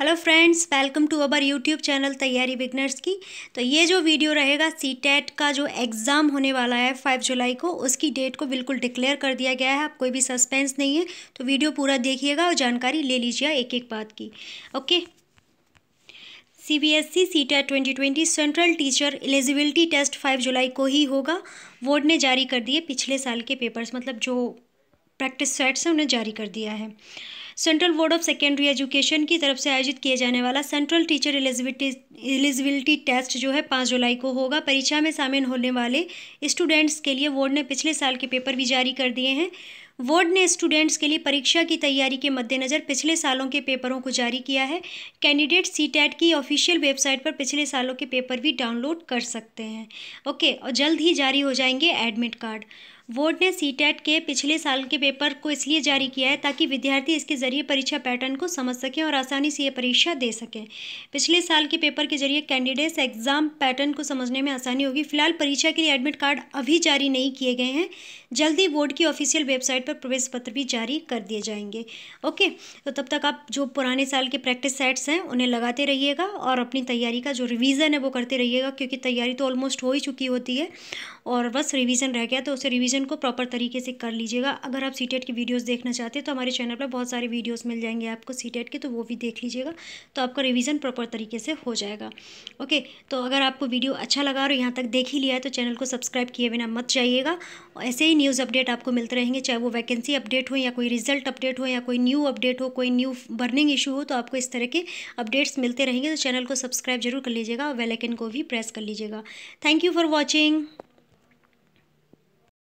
hello friends welcome to our YouTube channel Taiyari beginners की तो ये जो वीडियो रहेगा सी टेट का जो एग्ज़ाम होने वाला है फाइव जुलाई को उसकी डेट को बिल्कुल डिक्लेयर कर दिया गया है अब कोई भी सस्पेंस नहीं है तो वीडियो पूरा देखिएगा और जानकारी ले लीजिएगा एक एक बात की okay C B S E C TET twenty twenty central teacher eligibility test five जुलाई को ही होगा बोर्ड ने जारी कर दिए पिछले साल के पेपर्स मतलब जो प्रैक्टिस सेट्स हैं उन्हें जारी कर दिया है central board of secondary education की तरफ से आयोजित किए जाने वाला सेंट्रल टीचर एलिजिबिलिटी टेस्ट जो है पाँच जुलाई को होगा परीक्षा में शामिल होने वाले स्टूडेंट्स के लिए बोर्ड ने पिछले साल के पेपर भी जारी कर दिए हैं बोर्ड ने स्टूडेंट्स के लिए परीक्षा की तैयारी के मद्देनज़र पिछले सालों के पेपरों को जारी किया है कैंडिडेट सी टैट की ऑफिशियल वेबसाइट पर पिछले सालों के पेपर भी डाउनलोड कर सकते हैं ओके और जल्द ही जारी हो जाएंगे एडमिट कार्ड बोर्ड ने सी के पिछले साल के पेपर को इसलिए जारी किया है ताकि विद्यार्थी इसके ज़रिए परीक्षा पैटर्न को समझ सकें और आसानी से ये परीक्षा दे सकें पिछले साल के पेपर के जरिए कैंडिडेट्स एग्ज़ाम पैटर्न को समझने में आसानी होगी फिलहाल परीक्षा के लिए एडमिट कार्ड अभी जारी नहीं किए गए हैं जल्दी बोर्ड की ऑफिशियल वेबसाइट पर प्रवेश पत्र भी जारी कर दिए जाएंगे ओके तो तब तक आप जो पुराने साल के प्रैक्टिस सेट्स हैं उन्हें लगाते रहिएगा और अपनी तैयारी का जो रिविज़न है वो करते रहिएगा क्योंकि तैयारी तो ऑलमोस्ट हो ही चुकी होती है और बस रिविज़न रह गया तो उसे रिविज़न रिवीजन को प्रॉपर तरीके से कर लीजिएगा अगर आप सी e की वीडियोस देखना चाहते हैं तो हमारे चैनल पर बहुत सारे वीडियोस मिल जाएंगे आपको सी e के तो वो भी देख लीजिएगा तो आपका रिवीजन प्रॉपर तरीके से हो जाएगा ओके तो अगर आपको वीडियो अच्छा लगा और यहाँ तक देख ही लिया है तो चैनल को सब्सक्राइब किए बिना मत जाइएगा ऐसे ही न्यूज़ अपडेट आपको मिलते रहेंगे चाहे वो वैकेंसी अपडेट हो या कोई रिजल्ट अपडेट हो या कोई न्यू अपडेट हो कोई न्यू बर्निंग इशू हो तो आपको इस तरह के अपडेट्स मिलते रहेंगे तो चैनल को सब्सक्राइब जरूर कर लीजिएगा और वेलाइकन को भी प्रेस कर लीजिएगा थैंक यू फॉर वॉचिंग